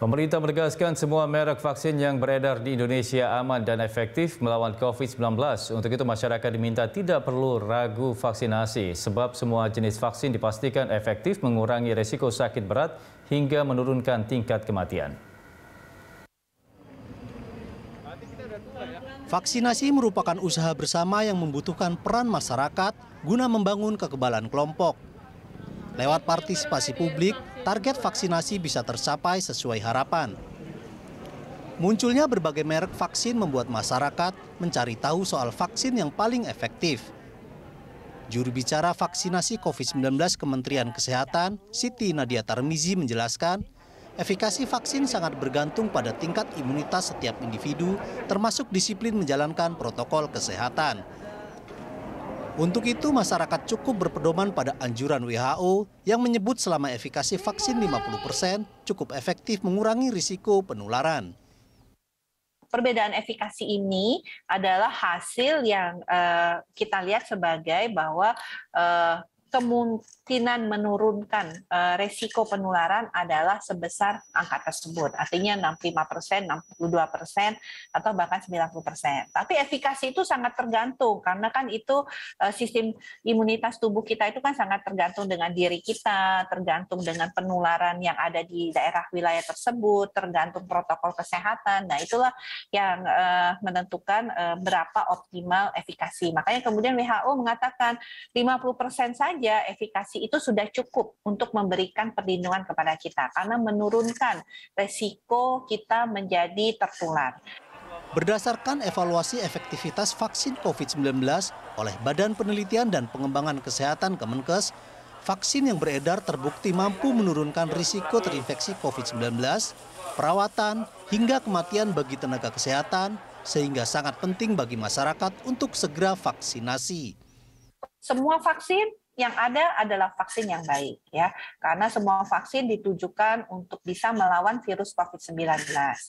Pemerintah menegaskan semua merek vaksin yang beredar di Indonesia aman dan efektif melawan COVID-19. Untuk itu masyarakat diminta tidak perlu ragu vaksinasi sebab semua jenis vaksin dipastikan efektif mengurangi resiko sakit berat hingga menurunkan tingkat kematian. Vaksinasi merupakan usaha bersama yang membutuhkan peran masyarakat guna membangun kekebalan kelompok. Lewat partisipasi publik, target vaksinasi bisa tercapai sesuai harapan. Munculnya berbagai merek vaksin membuat masyarakat mencari tahu soal vaksin yang paling efektif. Juru bicara vaksinasi COVID-19 Kementerian Kesehatan, Siti Nadia Tarmizi menjelaskan, efikasi vaksin sangat bergantung pada tingkat imunitas setiap individu, termasuk disiplin menjalankan protokol kesehatan. Untuk itu, masyarakat cukup berpedoman pada anjuran WHO yang menyebut selama efikasi vaksin 50% persen cukup efektif mengurangi risiko penularan perbedaan efikasi ini adalah hasil yang uh, kita lihat sebagai bahwa uh, kemungkinan menurunkan eh, resiko penularan adalah sebesar angka tersebut. Artinya 65 persen, 62 persen, atau bahkan 90 persen. Tapi efikasi itu sangat tergantung, karena kan itu eh, sistem imunitas tubuh kita itu kan sangat tergantung dengan diri kita, tergantung dengan penularan yang ada di daerah wilayah tersebut, tergantung protokol kesehatan. Nah itulah yang eh, menentukan berapa optimal efikasi. Makanya kemudian WHO mengatakan 50 persen saja saja efikasi itu sudah cukup untuk memberikan perlindungan kepada kita karena menurunkan resiko kita menjadi tertular. Berdasarkan evaluasi efektivitas vaksin COVID-19 oleh Badan Penelitian dan Pengembangan Kesehatan Kemenkes, vaksin yang beredar terbukti mampu menurunkan risiko terinfeksi COVID-19, perawatan, hingga kematian bagi tenaga kesehatan, sehingga sangat penting bagi masyarakat untuk segera vaksinasi. Semua vaksin yang ada adalah vaksin yang baik ya. Karena semua vaksin ditujukan untuk bisa melawan virus COVID-19.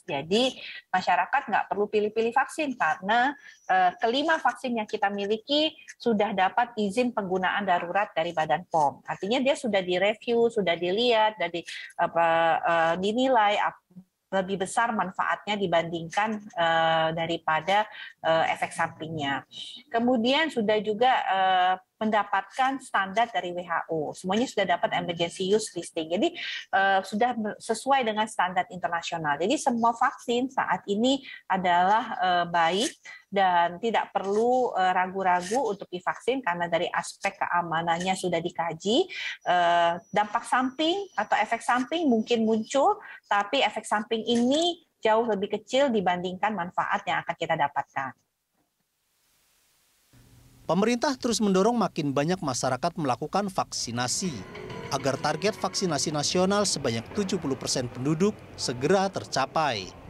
Jadi masyarakat nggak perlu pilih-pilih vaksin karena eh, kelima vaksin yang kita miliki sudah dapat izin penggunaan darurat dari Badan POM. Artinya dia sudah direview, sudah dilihat, dari apa, eh, dinilai lebih besar manfaatnya dibandingkan uh, daripada uh, efek sampingnya. Kemudian sudah juga uh, mendapatkan standar dari WHO. Semuanya sudah dapat emergency use listing. Jadi uh, sudah sesuai dengan standar internasional. Jadi semua vaksin saat ini adalah uh, baik dan tidak perlu eh, ragu-ragu untuk divaksin karena dari aspek keamanannya sudah dikaji. dampak samping atau efek samping mungkin muncul, tapi efek samping ini jauh lebih kecil dibandingkan manfaat yang akan kita dapatkan. Pemerintah terus mendorong makin banyak masyarakat melakukan vaksinasi agar target vaksinasi nasional sebanyak 70 persen penduduk segera tercapai.